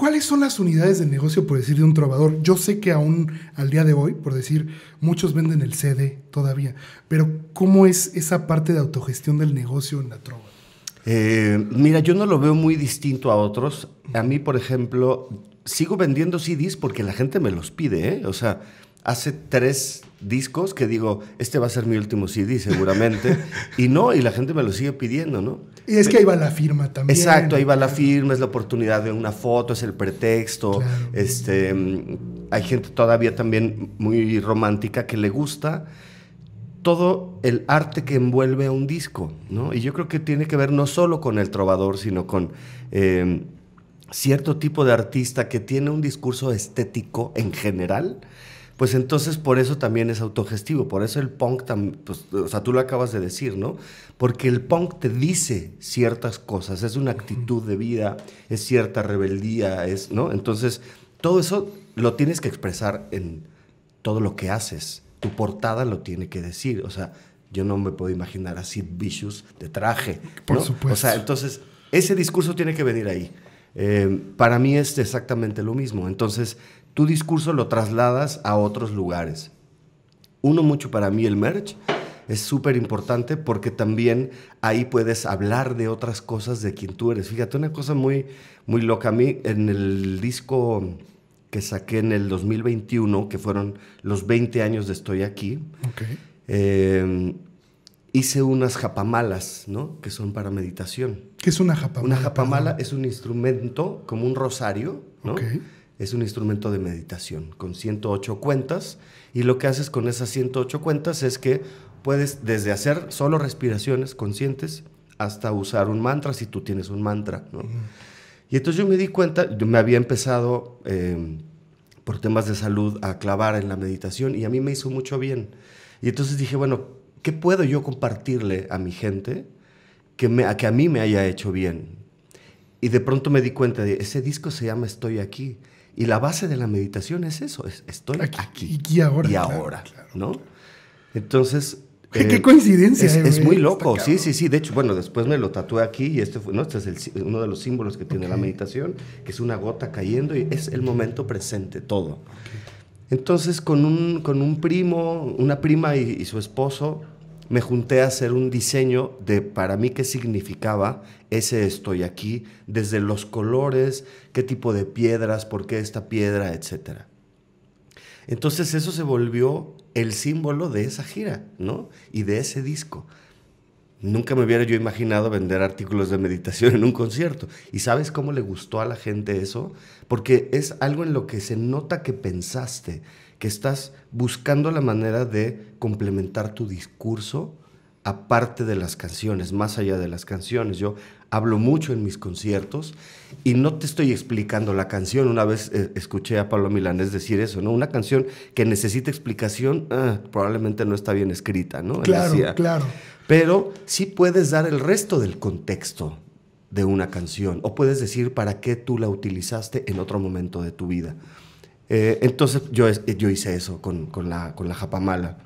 ¿Cuáles son las unidades de negocio, por decir, de un trovador? Yo sé que aún al día de hoy, por decir, muchos venden el CD todavía, pero ¿cómo es esa parte de autogestión del negocio en la trova? Eh, mira, yo no lo veo muy distinto a otros. A mí, por ejemplo, sigo vendiendo CDs porque la gente me los pide, ¿eh? O sea, hace tres discos que digo, este va a ser mi último CD seguramente, y no, y la gente me lo sigue pidiendo, ¿no? Y es que ahí va la firma también. Exacto, ahí va la firma, es la oportunidad de una foto, es el pretexto. Este, hay gente todavía también muy romántica que le gusta todo el arte que envuelve a un disco, Y yo creo que tiene que ver no solo con el trovador, sino con eh, cierto tipo de artista que tiene un discurso estético en general pues entonces por eso también es autogestivo, por eso el punk, también... Pues, o sea, tú lo acabas de decir, ¿no? Porque el punk te dice ciertas cosas, es una actitud de vida, es cierta rebeldía, es, ¿no? Entonces, todo eso lo tienes que expresar en todo lo que haces, tu portada lo tiene que decir, o sea, yo no me puedo imaginar así Vicious de traje. Por supuesto. O sea, entonces, ese discurso tiene que venir ahí. Eh, para mí es exactamente lo mismo. Entonces, tu discurso lo trasladas a otros lugares. Uno mucho para mí el merch es súper importante porque también ahí puedes hablar de otras cosas de quien tú eres. Fíjate, una cosa muy, muy loca a mí en el disco que saqué en el 2021, que fueron los 20 años de Estoy aquí, eh, hice unas japamalas, ¿no? Que son para meditación. ¿Qué es una japamala? Una japamala es un instrumento como un rosario, ¿no? es un instrumento de meditación con 108 cuentas y lo que haces con esas 108 cuentas es que puedes desde hacer solo respiraciones conscientes hasta usar un mantra si tú tienes un mantra. Y entonces yo me di cuenta, yo me había empezado em, por temas de salud a clavar en la meditación y a mí me hizo mucho bien. Y entonces dije, bueno, ¿qué puedo yo compartirle a mi gente que, me, a, que a mí me haya hecho bien? Y de pronto me di cuenta de, ese disco se llama Estoy aquí. Y la base de la meditación es eso, es, estoy aquí, Y ahora. Y ahora, ¿no? Entonces... ¡Qué eh, coincidencia! Es, eh, muy loco, sí, sí, sí. De hecho, bueno, después me lo tatué aquí y este, fue, ¿no? este es uno de los símbolos que tiene la meditación, que es una gota cayendo y es el momento presente, todo. Entonces, con un, con un primo, una prima y su esposo, me junté a hacer un diseño de para mí qué significaba ese estoy aquí, desde los colores, qué tipo de piedras, por qué esta piedra, etc. Entonces eso se volvió el símbolo de esa gira, ¿no? Y de ese disco. Nunca me hubiera yo imaginado vender artículos de meditación en un concierto. ¿Y sabes cómo le gustó a la gente eso? Porque es algo en lo que se nota que pensaste, que estás buscando la manera de complementar tu discurso aparte de las canciones, más allá de las canciones. Yo hablo mucho en mis conciertos y no te estoy explicando la canción. Una vez eh, escuché a Pablo Milanés decir eso, ¿no? Una canción que necesita explicación ah, probablemente no está bien escrita, ¿no? Claro, claro. Pero sí puedes dar el resto del contexto de una canción o puedes decir para qué tú la utilizaste en otro momento de tu vida. Eh, entonces yo, yo hice eso con, la, con la japamala.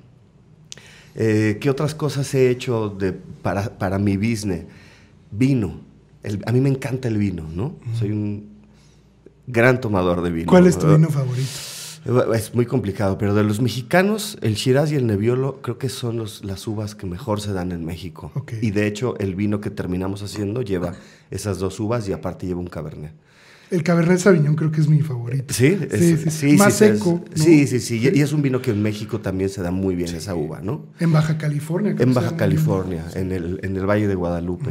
Eh, ¿Qué otras cosas he hecho de, para, mi business? Vino. a mí me encanta el vino, ¿no? Soy un gran tomador de vino. ¿Cuál es tu vino favorito? Eh, es muy complicado, pero de los mexicanos, el Shiraz y el Nebbiolo creo que son las uvas que mejor se dan en México. Y de hecho, el vino que terminamos haciendo lleva esas dos uvas y aparte lleva un Cabernet. El Cabernet Sauvignon creo que es mi favorito. Sí, sí, sí, Más seco. Sí, sí, sí, Y es un vino que en México también se da muy bien esa uva, ¿no? En Baja California. En Baja California, en el, en el Valle de Guadalupe.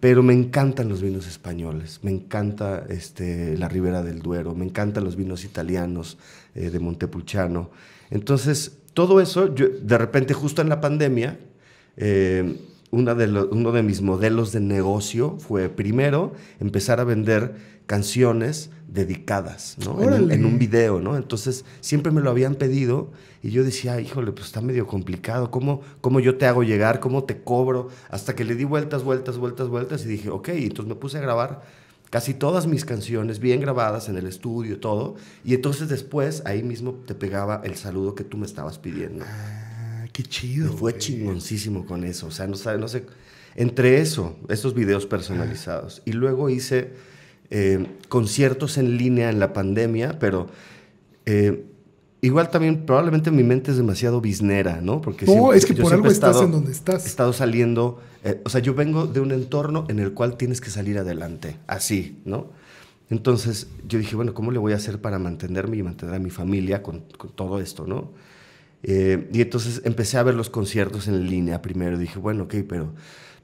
Pero me encantan los vinos españoles, me encanta este, la Ribera del Duero, me encantan los vinos italianos eh, de Montepulciano. Entonces, todo eso, de repente, justo en la pandemia, eh, de uno de mis modelos de negocio fue primero empezar a vender canciones dedicadas, ¿no? En un, en, video, ¿no? Entonces siempre me lo habían pedido y yo decía, híjole, pues está medio complicado, ¿cómo, cómo yo te hago llegar? ¿Cómo te cobro? Hasta que le di vueltas, vueltas, vueltas, vueltas y dije, ok, entonces me puse a grabar casi todas mis canciones bien grabadas en el estudio, todo, y entonces después ahí mismo te pegaba el saludo que tú me estabas pidiendo. Ah. Qué chido. fue chingoncísimo con eso. O sea, no no sé. Entre eso, estos videos personalizados. Y luego hice eh, conciertos en línea en la pandemia, pero. Eh, igual también, probablemente mi mente es demasiado biznera, ¿no? Porque no, es que por algo estás en donde estás. He estado saliendo, eh, o sea, yo vengo de un entorno en el cual tienes que salir adelante, así, ¿no? Entonces yo dije, bueno, ¿cómo le voy a hacer para mantenerme y mantener a mi familia con todo esto, ¿no? Eh, y entonces empecé a ver los conciertos en línea primero. Dije, bueno, ok, pero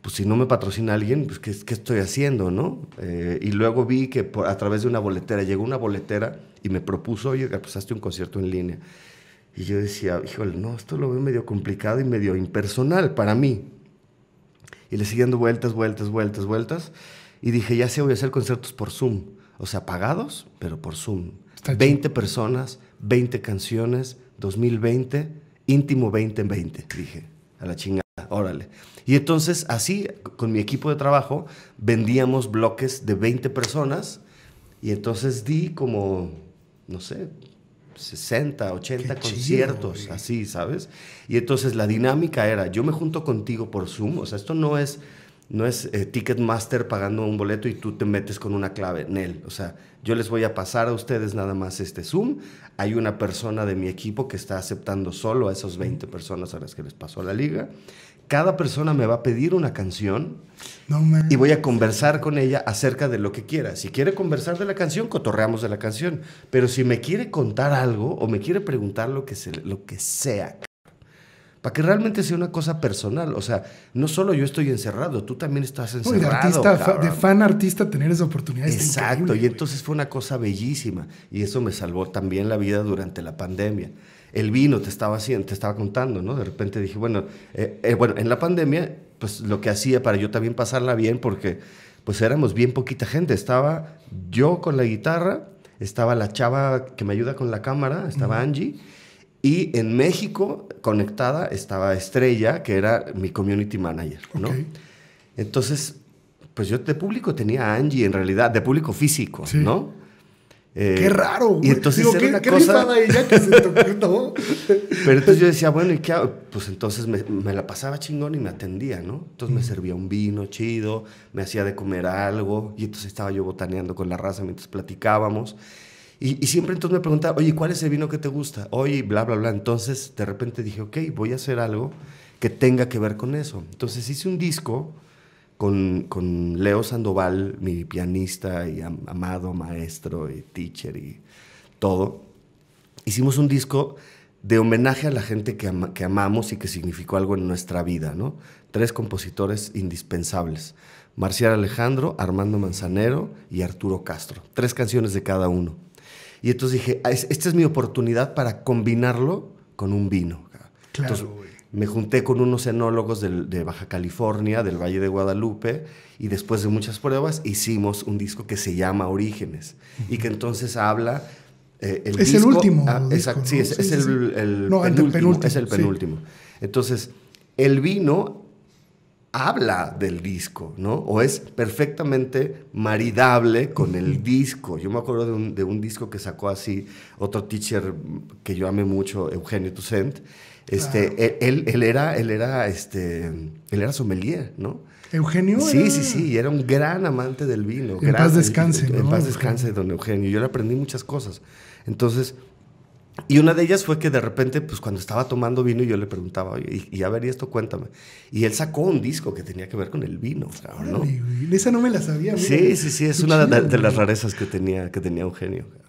pues si no me patrocina alguien, pues ¿qué, qué estoy haciendo, no? Eh, y luego vi que a través de una boletera, llegó una boletera y me propuso, oye, pues hazte un concierto en línea. Y yo decía, híjole, no, esto lo veo medio complicado y medio impersonal para mí. Y le siguiendo vueltas, vueltas, vueltas, vueltas. Y dije, ya sé, voy a hacer conciertos por Zoom. O sea, pagados, pero por Zoom. 20 personas, 20 canciones, 2020, íntimo 20 en 20, dije, a la chingada, órale. Y entonces así, con mi equipo de trabajo, vendíamos bloques de 20 personas y entonces di como, no sé, 60, 80 conciertos, así, ¿sabes? Y entonces la dinámica era, yo me junto contigo por Zoom, o sea, esto no es no es eh, Ticketmaster pagando un boleto y tú te metes con una clave, Nel. O sea, yo les voy a pasar a ustedes nada más este Zoom. Hay una persona de mi equipo que está aceptando solo a esas 20 personas a las que les pasó la liga. Cada persona me va a pedir una canción y voy a conversar con ella acerca de lo que quiera. Si quiere conversar de la canción, cotorreamos de la canción. Pero si me quiere contar algo o me quiere preguntar lo que, se, lo que sea, para que realmente sea una cosa personal. O sea, no solo yo estoy encerrado, tú también estás encerrado. de, fan artista tener esa oportunidad. Exacto, y entonces fue una cosa bellísima. Y eso me salvó también la vida durante la pandemia. El vino te estaba haciendo, te estaba contando, ¿no? De repente dije, bueno, eh, eh, bueno, en la pandemia, pues lo que hacía para yo también pasarla bien, porque pues éramos bien poquita gente. Estaba yo con la guitarra, estaba la chava que me ayuda con la cámara, estaba Angie y en México, conectada, estaba Estrella, que era mi community manager, ¿no? Entonces, pues yo de público tenía a Angie, en realidad, de público físico, ¿no? Eh, qué raro, Y entonces Digo, ¿qué, una cosa... ella que se tocó, Pero entonces yo decía, bueno, ¿y qué hago? Pues entonces me, la pasaba chingón y me atendía, ¿no? Entonces me mm. servía un vino chido, me hacía de comer algo, y entonces estaba yo botaneando con la raza mientras platicábamos. Y, siempre entonces me preguntaba, oye, ¿cuál es el vino que te gusta? Oye, bla, bla, bla. Entonces de repente dije, ok, voy a hacer algo que tenga que ver con eso. Entonces hice un disco con, con Leo Sandoval, mi pianista y amado maestro y teacher y todo. Hicimos un disco de homenaje a la gente que, que amamos y que significó algo en nuestra vida, ¿no? Tres compositores indispensables. Marcial Alejandro, Armando Manzanero y Arturo Castro. Tres canciones de cada uno. Y entonces dije, ah, esta es mi oportunidad para combinarlo con un vino. entonces, me junté con unos enólogos de Baja California, del Valle de Guadalupe, y después de muchas pruebas hicimos un disco que se llama Orígenes, y que entonces habla... Eh, es el último. sí, es, el, penúltimo, Es el Entonces, el vino habla del disco, ¿no? O es perfectamente maridable con el disco. Yo me acuerdo de un, disco que sacó así otro teacher que yo amé mucho, Eugenio Toussaint. Este, él, él, era, él era, este, él era sommelier, ¿no? Eugenio. Sí, sí, sí, era un gran amante del vino. En paz descanse. El paz descanse, don Eugenio. Yo le aprendí muchas cosas. Entonces, y una de ellas fue que de repente, pues cuando estaba tomando vino, yo le preguntaba, Oye, y, ya a ver, y esto cuéntame. Y él sacó un disco que tenía que ver con el vino. Órale, ¿no? Esa no me la sabía. Sí, sí, sí, es una de, las rarezas que tenía, que tenía Eugenio.